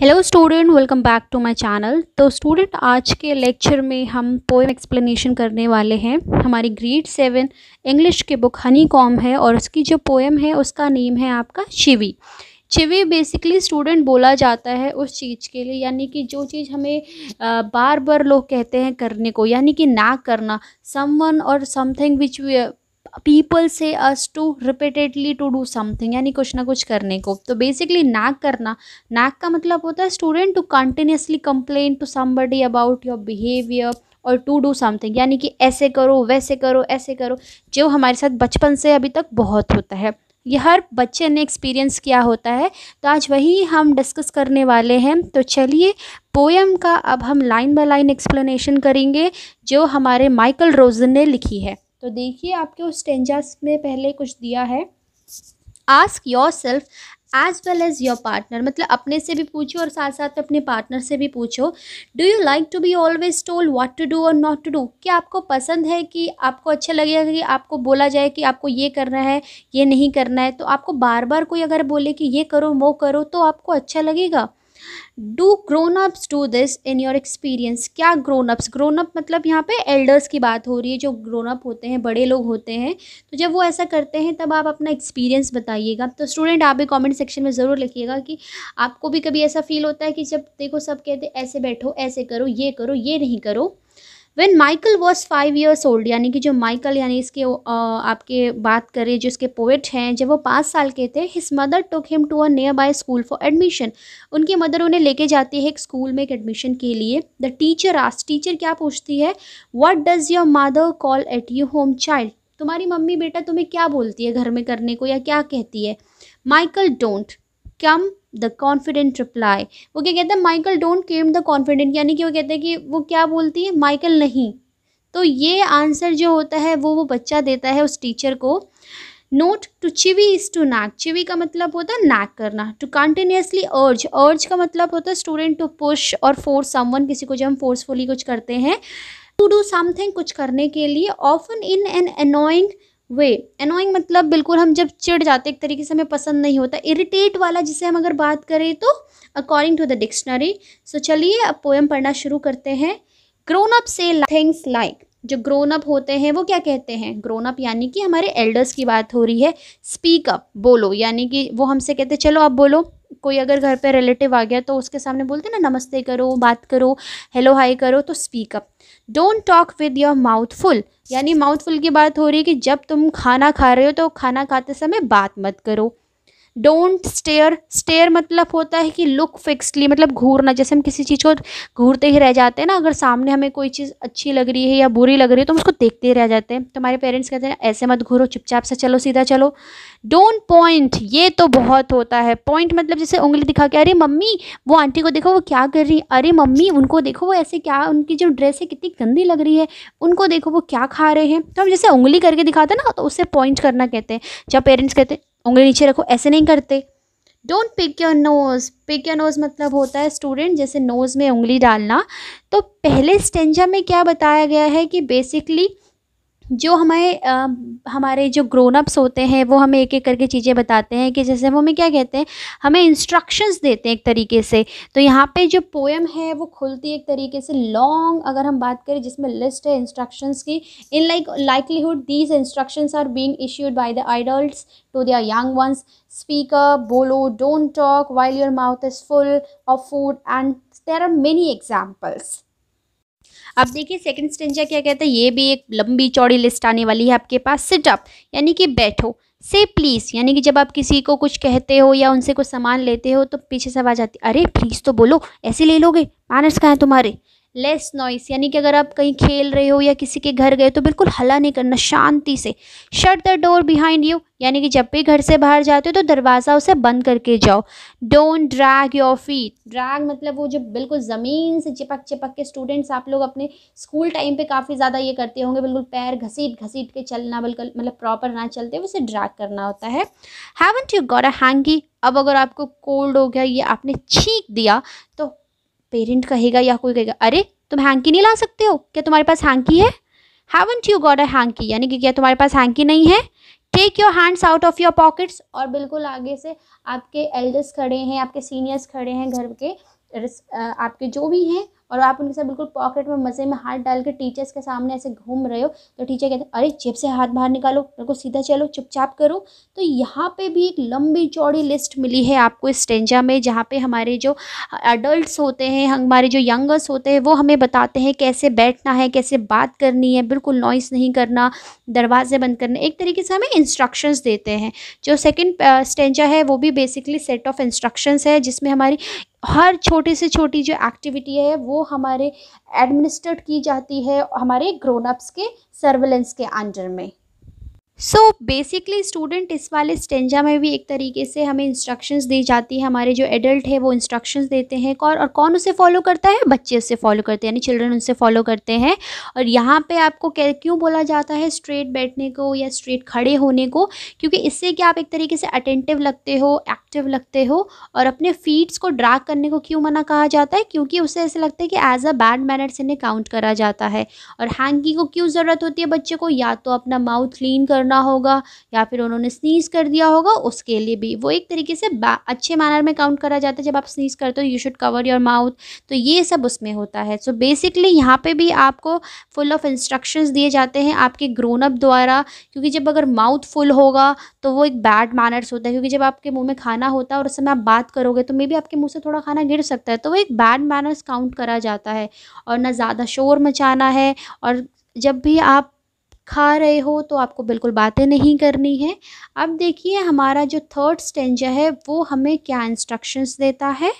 hello student welcome back to my channel तो student आज के लेक्चर में हम पोएम एक्सप्लेनेशन करने वाले हैं हमारी ग्रेड सेवन इंग्लिश की बुक हनी कॉम है और उसकी जो पोएम है उसका नेम है आपका शिवी चिवी बेसिकली स्टूडेंट बोला जाता है उस चीज़ के लिए यानी कि जो चीज़ हमें बार बार लोग कहते हैं करने को यानी कि ना करना सम और something which we people say us to repeatedly to do something यानी कुछ ना कुछ करने को तो बेसिकली नैक करना नैक का मतलब होता है student to continuously complain to somebody about your behaviour और टू डू समथिंग यानी कि ऐसे करो वैसे करो ऐसे करो जो हमारे साथ बचपन से अभी तक बहुत होता है ये हर बच्चे ने एक्सपीरियंस किया होता है तो आज वही हम डिस्कस करने वाले हैं तो चलिए पोएम का अब हम लाइन बाय लाइन एक्सप्लेनेशन करेंगे जो हमारे माइकल रोजन ने लिखी है तो देखिए आपके उस टेंजास में पहले कुछ दिया है ask yourself as well as your partner मतलब अपने से भी पूछो और साथ साथ अपने पार्टनर से भी पूछो do you like to be always told what to do और नॉट टू डू क्या आपको पसंद है कि आपको अच्छा लगेगा कि आपको बोला जाए कि आपको ये करना है ये नहीं करना है तो आपको बार बार कोई अगर बोले कि ये करो वो करो तो आपको अच्छा लगेगा do grown ups do this in your experience क्या ग्रोन अप्स ग्रोन अप मतलब यहाँ पे एल्डर्स की बात हो रही है जो ग्रोन अप होते हैं बड़े लोग होते हैं तो जब वो ऐसा करते हैं तब आप अपना एक्सपीरियंस बताइएगा तो स्टूडेंट आप भी कमेंट सेक्शन में ज़रूर लिखिएगा कि आपको भी कभी ऐसा फील होता है कि जब देखो सब कहते ऐसे बैठो ऐसे करो ये करो ये नहीं करो when Michael was five years old यानी कि जो माइकल यानी इसके आपके बात करें जो इसके पोइट हैं जब वो पाँच साल के थे his mother took him to a nearby school for admission उनकी मदर उन्हें लेके जाती है एक स्कूल में एक एडमिशन के लिए द टीचर आस्ट टीचर क्या पूछती है what does your mother call at you home child तुम्हारी मम्मी बेटा तुम्हें क्या बोलती है घर में करने को या क्या कहती है Michael don't come the confident reply वो क्या कहते हैं Michael don't came the confident यानी कि वो कहते हैं कि वो क्या बोलती है माइकल नहीं तो ये आंसर जो होता है वो वो बच्चा देता है उस टीचर को note to chivvy is to nag chivvy का मतलब होता है नैक करना टू कंटिन्यूसली अर्ज अर्ज का मतलब होता है स्टूडेंट टू पुश और फोर्स समवन किसी को जब हम फोर्सफुली कुछ करते हैं टू डू समथिंग कुछ करने के लिए often in an annoying way annoying मतलब बिल्कुल हम जब चिढ़ जाते एक तरीके से हमें पसंद नहीं होता इरिटेट वाला जिसे हम अगर बात करें तो according to the dictionary so चलिए अब पोएम पढ़ना शुरू करते हैं ग्रोन अप से थिंग्स लाइक जो ग्रोन अप होते हैं वो क्या कहते हैं ग्रोन अप यानी कि हमारे एल्डर्स की बात हो रही है स्पीक अप बोलो यानी कि वो हमसे कहते हैं चलो आप बोलो कोई अगर घर पे रिलेटिव आ गया तो उसके सामने बोलते ना नमस्ते करो बात करो हेलो हाय करो तो speak up don't talk with your mouth full यानी माउथ फुल की बात हो रही है कि जब तुम खाना खा रहे हो तो खाना खाते समय बात मत करो डोंट स्टेयर स्टेयर मतलब होता है कि लुक फिक्सली मतलब घूरना जैसे हम किसी चीज़ को घूरते ही रह जाते हैं ना अगर सामने हमें कोई चीज़ अच्छी लग रही है या बुरी लग रही है तो हम उसको देखते ही रह जाते हैं तो हमारे पेरेंट्स कहते हैं ऐसे मत घूरो चुपचाप से चलो सीधा चलो डोंट पॉइंट ये तो बहुत होता है पॉइंट मतलब जैसे उंगली दिखा के अरे मम्मी वो आंटी को देखो वो क्या कर रही है अरे मम्मी उनको देखो वो ऐसे क्या उनकी जो ड्रेस है कितनी गंदी लग रही है उनको देखो वो क्या खा रहे हैं तो हम जैसे उंगली करके दिखाते हैं ना तो उसे पॉइंट करना कहते हैं जब पेरेंट्स कहते हैं उंगली नीचे रखो ऐसे नहीं करते don't pick your nose pick your nose मतलब होता है स्टूडेंट जैसे नोज़ में उंगली डालना तो पहले स्टेंजा में क्या बताया गया है कि बेसिकली जो हमें हमारे जो ग्रोन अप्स होते हैं वो हमें एक एक करके चीज़ें बताते हैं कि जैसे वो हमें क्या कहते हैं हमें इंस्ट्रक्शंस देते हैं एक तरीके से तो यहाँ पे जो पोएम है वो खुलती है एक तरीके से लॉन्ग अगर हम बात करें जिसमें लिस्ट है इंस्ट्रक्शंस की in like likelihood these instructions are being issued by the adult to their young ones speaker बोलो don't talk while your mouth is full of food and there are many examples अब देखिए second stanza क्या कहता है ये भी एक लंबी चौड़ी लिस्ट आने वाली है आपके पास सिट अप यानी कि बैठो से प्लीज़ यानी कि जब आप किसी को कुछ कहते हो या उनसे कुछ सामान लेते हो तो पीछे से आवाज़ आती अरे प्लीज़ तो बोलो ऐसे ले लोगे मानस कहाँ हैं तुम्हारे लेस नॉइस यानी कि अगर आप कहीं खेल रहे हो या किसी के घर गए तो बिल्कुल हला नहीं करना शांति से shut the door behind you यानी कि जब भी घर से बाहर जाते हो तो दरवाज़ा उसे बंद करके जाओ don't drag your feet drag मतलब वो जो बिल्कुल ज़मीन से चिपक चिपक के स्टूडेंट्स आप लोग अपने स्कूल टाइम पे काफ़ी ज़्यादा ये करते होंगे बिल्कुल पैर घसीट घसीट के चलना बिल्कुल मतलब प्रॉपर ना चलते उसे ड्रैग करना होता है हैवन यू गॉर अ हैंगी अब अगर आपको कोल्ड हो गया ये आपने छींक दिया तो पेरेंट कहेगा या कोई कहेगा अरे तुम हैंकी नहीं ला सकते हो क्या तुम्हारे पास हैंकी है haven't you got a hanky यानी कि क्या तुम्हारे पास हैंकी नहीं है take your hands out of your pockets और बिल्कुल आगे से आपके एल्डर्स खड़े हैं आपके सीनियर्स खड़े हैं घर के आपके जो भी हैं और आप उनके साथ बिल्कुल पॉकेट में मज़े में हाथ डाल के टीचर्स के सामने ऐसे घूम रहे हो तो टीचर कहते हैं अरे जेब से हाथ बाहर निकालो बिल्कुल सीधा चलो चुपचाप करो तो यहाँ पे भी एक लंबी चौड़ी लिस्ट मिली है आपको इस स्टेंजा में जहाँ पे हमारे जो अडल्ट होते हैं हमारे जो यंगर्स होते हैं वो हमें बताते हैं कैसे बैठना है कैसे बात करनी है बिल्कुल नॉइस नहीं करना दरवाजे बंद करने एक तरीके से हमें इंस्ट्रक्शंस देते हैं जो सेकंड स्टेंजा है वो भी बेसिकली सेट ऑफ इंस्ट्रक्शंस है जिसमें हमारी हर छोटी से छोटी जो एक्टिविटी है वो हमारे एडमिनिस्ट्रेट की जाती है हमारे ग्रोन अप्स के सर्वेलेंस के अंडर में सो बेसिकली स्टूडेंट इस वाले स्टेंजा में भी एक तरीके से हमें इंस्ट्रक्शंस दी जाती है हमारे जो एडल्ट है वो इंस्ट्रक्शंस देते हैं और और कौन उसे फॉलो करता है बच्चे उसे फॉलो करते हैं यानी चिल्ड्रन उसे फॉलो करते हैं और यहाँ पे आपको क्यों बोला जाता है स्ट्रेट बैठने को या स्ट्रेट खड़े होने को क्योंकि इससे कि आप एक तरीके से अटेंटिव लगते हो एक्टिव लगते हो और अपने फीट्स को ड्राक करने को क्यों मना कहा जाता है क्योंकि उसे ऐसे लगता है कि एज अ बैड मैनर्स इन्हें काउंट करा जाता है और हैंगी को क्यों ज़रूरत होती है बच्चे को या तो अपना माउथ क्लीन करना करना होगा या फिर उन्होंने स्नीज़ कर दिया होगा उसके लिए भी वो एक तरीके से अच्छे मैनर में काउंट करा जाता है जब आप स्नीज़ करते हो you should cover your mouth तो ये सब उसमें होता है सो बेसिकली यहाँ पे भी आपको फुल ऑफ इंस्ट्रक्शंस दिए जाते हैं आपके ग्रोन अप द्वारा क्योंकि जब अगर माउथ फुल होगा तो वो एक बैड मैनर्स होता है क्योंकि जब आपके मुँह में खाना होता है और उस समय आप बात करोगे तो मे बी आपके मुँह से थोड़ा खाना गिर सकता है तो वो एक बैड मैनर्स काउंट करा जाता है और ना ज़्यादा शोर मचाना है और जब भी आप खा रहे हो तो आपको बिल्कुल बातें नहीं करनी है अब देखिए हमारा जो थर्ड स्टेंजा है वो हमें क्या इंस्ट्रक्शंस देता है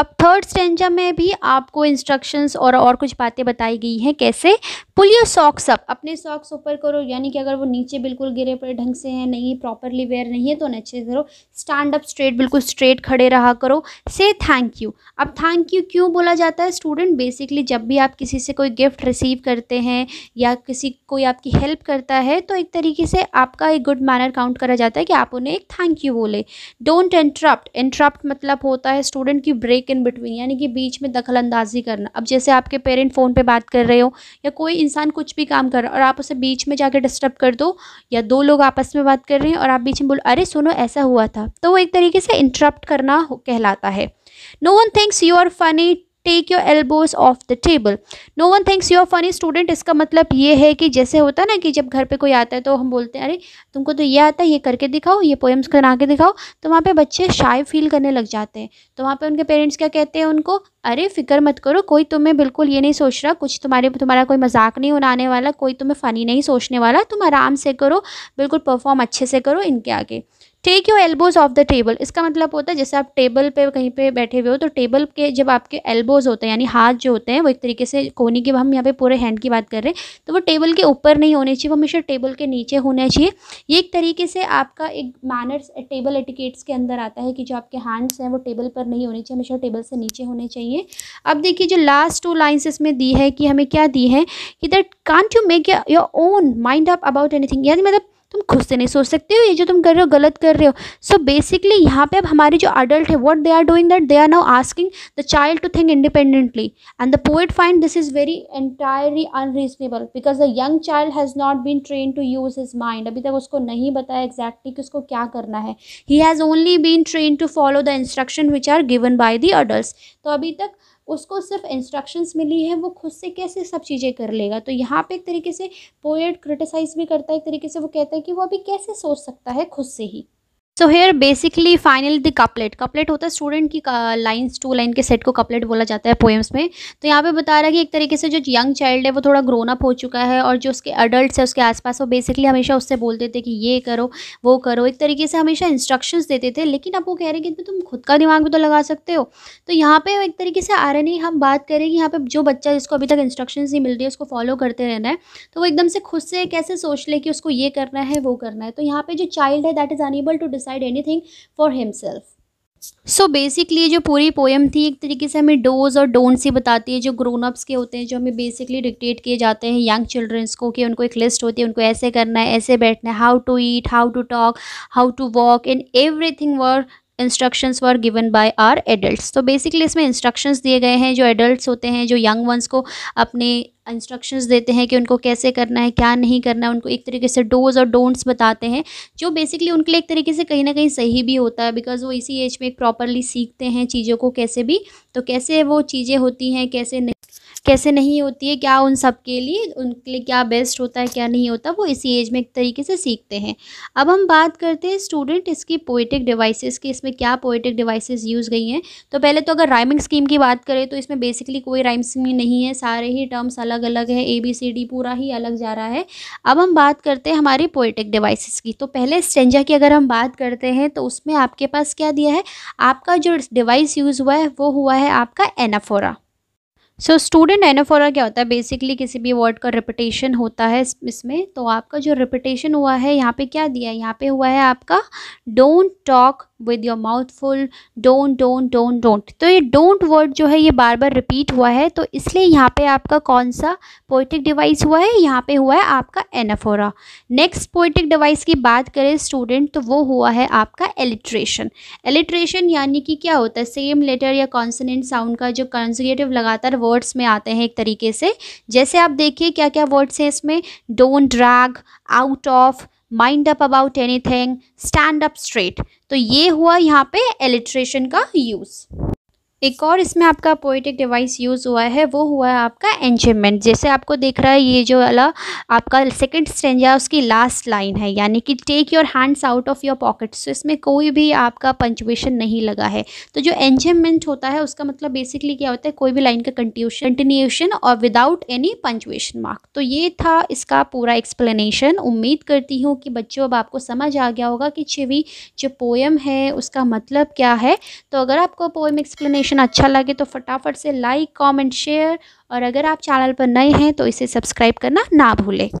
अब थर्ड स्टेंजा में भी आपको इंस्ट्रक्शंस और और कुछ बातें बताई गई हैं कैसे पुल योर सॉक्स अप अपने सॉक्स ऊपर करो यानी कि अगर वो नीचे बिल्कुल गिरे पड़े ढंग से हैं नहीं प्रॉपरली वेयर नहीं है तो उन्हें अच्छे से करो स्टैंड अप स्ट्रेट बिल्कुल स्ट्रेट खड़े रहा करो से थैंक यू अब थैंक यू क्यों बोला जाता है स्टूडेंट बेसिकली जब भी आप किसी से कोई गिफ्ट रिसीव करते हैं या किसी कोई आपकी हेल्प करता है तो एक तरीके से आपका एक गुड मैनर काउंट करा जाता है कि आप उन्हें एक थैंक यू बोले डोंट इंटरप्ट इंटरप्ट मतलब होता है स्टूडेंट की ब्रेक इन बिटवीन यानी कि बीच में दखल अंदाजी करना अब जैसे आपके पेरेंट फ़ोन पर बात कर रहे हो या कोई इंसान कुछ भी काम कर रहा है और आप उसे बीच में जाकर डिस्टर्ब कर दो या दो लोग आपस में बात कर रहे हैं और आप बीच में बोलो अरे सुनो ऐसा हुआ था तो वो एक तरीके से इंटरप्ट करना कहलाता है no one thinks you are funny take your elbows off the table no one thinks are funny student इसका मतलब ये है कि जैसे होता है ना कि जब घर पे कोई आता है तो हम बोलते हैं अरे तुमको तो ये आता है ये करके दिखाओ ये पोएम्स बना के दिखाओ तो वहाँ पे बच्चे शाय फील करने लग जाते हैं तो वहाँ पे उनके पेरेंट्स क्या कहते हैं उनको अरे फिक्र मत करो कोई तुम्हें बिल्कुल ये नहीं सोच रहा कुछ तुम्हारे तुम्हारा कोई मजाक नहीं उड़ाने वाला कोई तुम्हें फ़नी नहीं सोचने वाला तुम आराम से करो बिल्कुल परफॉर्म अच्छे से करो इनके आगे take your elbows off the table इसका मतलब होता है जैसे आप टेबल पे कहीं पे बैठे हुए हो तो टेबल के जब आपके एल्बोज होते हैं यानी हाथ जो होते हैं वो एक तरीके से कोनी के हम यहाँ पे पूरे हैंड की बात कर रहे हैं तो वो टेबल के ऊपर नहीं होने चाहिए वो हमेशा टेबल के नीचे होने चाहिए ये एक तरीके से आपका एक मैनर्स टेबल एटिकेट्स के अंदर आता है कि जो आपके हैंड्स हैं वो टेबल पर नहीं होने चाहिए हमेशा टेबल से नीचे होने चाहिए अब देखिए जो लास्ट टू लाइन्स इसमें दी है कि हमें क्या दी है कि that can't you make your own mind up about anything यानी मतलब तुम खुद से नहीं सोच सकते हो ये जो तुम कर रहे हो गलत कर रहे हो सो बेसिकली यहाँ पे अब हमारे जो अडल्ट है what they are doing that they are now asking the child to think independently and the poet find this is very entirely unreasonable because the young child has not been train to use his mind अभी तक उसको नहीं बताया exactly कि उसको क्या करना है he has only been train to follow the instruction which are given by the adult तो अभी तक उसको सिर्फ इंस्ट्रक्शंस मिली है वो खुद से कैसे सब चीज़ें कर लेगा तो यहाँ पे एक तरीके से पोएट क्रिटिसाइज़ भी करता है एक तरीके से वो कहता है कि वो अभी कैसे सोच सकता है खुद से ही so here basically final the couplet couplet होता है स्टूडेंट की लाइन्स टू लाइन के सेट को कपलेट बोला जाता है पोएम्स में तो यहाँ पे बता रहा है कि एक तरीके से जो यंग चाइल्ड है वो थोड़ा ग्रोन अप हो चुका है और जो उसके अडल्ट है उसके आसपास वो बेसिकली हमेशा उससे बोलते थे कि ये करो वो करो एक तरीके से हमेशा इंस्ट्रक्शंस देते थे लेकिन अब वो कह रहे हैं कि तुम खुद का दिमाग भी तो लगा सकते हो तो यहाँ पे एक तरीके से आ रहे हम बात करें कि यहाँ पे जो बच्चा जिसको अभी तक इंस्ट्रक्शन नहीं मिल रही है उसको फॉलो करते रहना है तो वो एकदम से खुद से कैसे सोच ले कि उसको ये करना है वो करना है तो यहाँ पे जो चाइल्ड है that is unable to dis decide anything for himself so basically जो पूरी पोएम थी एक तरीके से हमें डोज और डोंट्स ही बताती है जो ग्रोन अप्स के होते हैं जो हमें बेसिकली डिक्टेट किए जाते हैं यंग चिल्ड्रंस को कि उनको एक लिस्ट होती है उनको ऐसे करना है ऐसे बैठना है how to eat how to talk how to walk every everything were instructions were given by are adults तो बेसिकली इसमें इंस्ट्रक्शंस दिए गए हैं जो एडल्ट्स होते हैं जो यंग वंस को अपने इंस्ट्रक्शंस देते हैं कि उनको कैसे करना है क्या नहीं करना है उनको एक तरीके से डोज और डोंट्स बताते हैं जो बेसिकली उनके लिए एक तरीके से कहीं ना कहीं सही भी होता है बिकॉज वो इसी एज में प्रॉपरली सीखते हैं चीज़ों को कैसे भी तो कैसे वो चीज़ें होती हैं कैसे नहीं कैसे नहीं होती है क्या उन सब के लिए उनके लिए क्या बेस्ट होता है क्या नहीं होता वो इसी एज में एक तरीके से सीखते हैं अब हम बात करते हैं स्टूडेंट इसकी पोइटिक डिवाइसेस की इसमें क्या पोइटिक डिवाइसेस यूज़ गई हैं तो पहले तो अगर राइमिंग स्कीम की बात करें तो इसमें बेसिकली कोई राइम स्कीम नहीं है सारे ही टर्म्स अलग अलग है ए बी सी डी पूरा ही अलग जा रहा है अब हम बात करते हैं हमारी पोइटिक डिवाइसिस की तो पहले स्टेंजा की अगर हम बात करते हैं तो उसमें आपके पास क्या दिया है आपका जो डिवाइस यूज़ हुआ है वो हुआ है आपका एनाफोरा सो स्टूडेंट एनोफोरा क्या होता है बेसिकली किसी भी वर्ड का रिपीटेशन होता है इसमें तो आपका जो रिपीटेशन हुआ है यहाँ पे क्या दिया है यहाँ पे हुआ है आपका don't talk with your mouth full don't don't don't don't तो ये डोंट वर्ड जो है ये बार बार रिपीट हुआ है तो इसलिए यहाँ पे आपका कौन सा पोइटिक डिवाइस हुआ है यहाँ पे हुआ है आपका एनाफोरा नेक्स्ट पोइटिक डिवाइस की बात करें स्टूडेंट तो वो हुआ है आपका एलिट्रेशन एलिट्रेशन यानी कि क्या होता है सेम लेटर या कॉन्सनेंट साउंड का जो कंजुगेटिव लगातार वो वर्ड्स में आते हैं एक तरीके से जैसे आप देखिए क्या क्या वर्ड्स हैं इसमें don't drag out of mind up about anything stand up straight तो ये हुआ यहाँ पे एलिट्रेशन का यूज़ एक और इसमें आपका पोइटिक डिवाइस यूज़ हुआ है वो हुआ है आपका एंजमेंट जैसे आपको देख रहा है ये जो अला आपका सेकंड स्टेंजा उसकी लास्ट लाइन है यानी कि take your hands out of your pockets तो इसमें कोई भी आपका पंचुएशन नहीं लगा है तो जो एंजमेंट होता है उसका मतलब बेसिकली क्या होता है कोई भी लाइन का कंटिन्यूशन और विदाउट एनी पंचुएशन मार्क तो ये था इसका पूरा एक्सप्लेनेशन उम्मीद करती हूँ कि बच्चों अब आपको समझ आ गया होगा कि छिवी जो पोएम है उसका मतलब क्या है तो अगर आपको पोएम एक्सप्लेनेशन इन्फॉर्मेशन अच्छा लगे तो फटाफट से लाइक कमेंट शेयर और अगर आप चैनल पर नए हैं तो इसे सब्सक्राइब करना ना भूलें